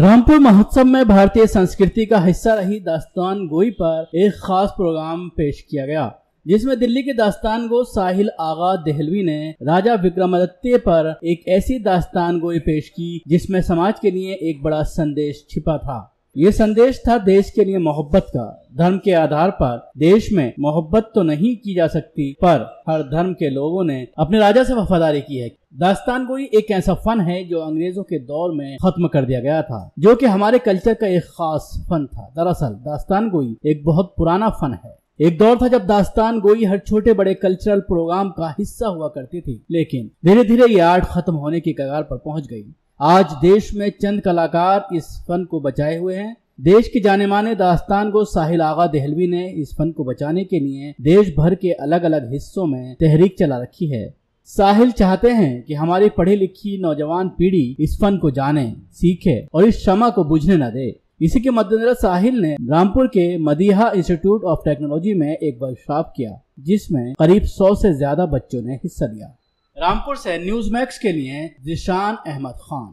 रामपुर महोत्सव में भारतीय संस्कृति का हिस्सा रही दास्तान गोई पर एक खास प्रोग्राम पेश किया गया जिसमें दिल्ली के दास्तान गो साहिल आगा दहलवी ने राजा विक्रमादित्य पर एक ऐसी दास्तान गोई पेश की जिसमें समाज के लिए एक बड़ा संदेश छिपा था ये संदेश था देश के लिए मोहब्बत का धर्म के आधार पर देश में मोहब्बत तो नहीं की जा सकती पर हर धर्म के लोगों ने अपने राजा से वफादारी की है दास्तान गोई एक ऐसा फन है जो अंग्रेजों के दौर में खत्म कर दिया गया था जो कि हमारे कल्चर का एक खास फन था दरअसल दास्तान गोई एक बहुत पुराना फन है एक दौर था जब दास्तान गोई हर छोटे बड़े कल्चरल प्रोग्राम का हिस्सा हुआ करती थी लेकिन धीरे धीरे ये आर्ट खत्म होने की कगार पर पहुंच गई आज देश में चंद कलाकार इस फन को बचाए हुए हैं देश के जाने माने दास्तान को साहिल आगा देहलवी ने इस फन को बचाने के लिए देश भर के अलग अलग हिस्सों में तहरीक चला रखी है साहिल चाहते हैं कि हमारी पढ़ी लिखी नौजवान पीढ़ी इस फन को जाने सीखे और इस क्षमा को बुझने न दे इसी के मद्देनजर साहिल ने रामपुर के मदीहा इंस्टीट्यूट ऑफ टेक्नोलॉजी में एक वर्कशॉप किया जिसमें करीब सौ से ज्यादा बच्चों ने हिस्सा लिया रामपुर से न्यूज मैक्स के लिए जिशान अहमद खान